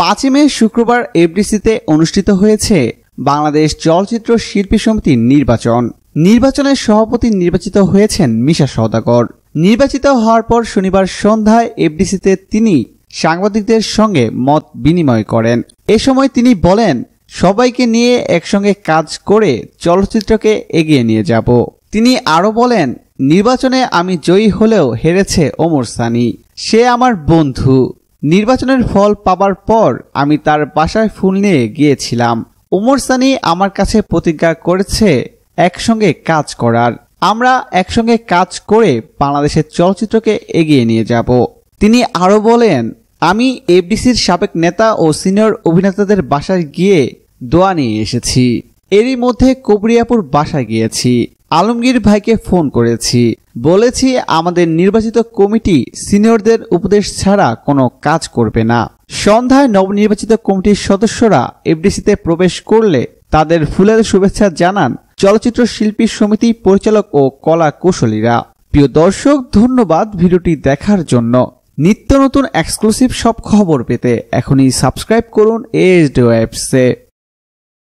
পাঁচই মে শুক্রবার এফডিসিতে অনুষ্ঠিত হয়েছে বাংলাদেশ চলচ্চিত্র শিল্পী সমিতির নির্বাচন নির্বাচনের সভাপতি নির্বাচিত হয়েছেন মিশা সওদাগর নির্বাচিত হওয়ার পর শনিবার সন্ধ্যায় এফডিসিতে তিনি সাংবাদিকদের সঙ্গে মত বিনিময় করেন এ সময় তিনি বলেন সবাইকে নিয়ে একসঙ্গে কাজ করে চলচ্চিত্রকে এগিয়ে নিয়ে যাব তিনি আরও বলেন নির্বাচনে আমি জয়ী হলেও হেরেছে ওমর সানি সে আমার বন্ধু নির্বাচনের ফল পাবার পর আমি তার বাসায় ফুল নিয়ে গিয়েছিলাম উমর সানি আমার কাছে প্রতিজ্ঞা করেছে একসঙ্গে কাজ করার আমরা একসঙ্গে কাজ করে বাংলাদেশের চলচ্চিত্রকে এগিয়ে নিয়ে যাব তিনি আরও বলেন আমি এফডিসির সাবেক নেতা ও সিনিয়র অভিনেতাদের বাসায় গিয়ে দোয়া নিয়ে এসেছি এরই মধ্যে কবরিয়াপুর বাসায় গিয়েছি আলমগীর ভাইকে ফোন করেছি বলেছি আমাদের নির্বাচিত কমিটি সিনিয়রদের উপদেশ ছাড়া কোনো কাজ করবে না সন্ধ্যায় নবনির্বাচিত কমিটির সদস্যরা এফডিসিতে প্রবেশ করলে তাদের ফুলের শুভেচ্ছা জানান চলচ্চিত্র শিল্পী সমিতি পরিচালক ও কলা কুশলীরা প্রিয় দর্শক ধন্যবাদ ভিডিওটি দেখার জন্য নিত্য নতুন এক্সক্লুসিভ সব খবর পেতে এখনই সাবস্ক্রাইব করুন এস ডি ওয়েবসে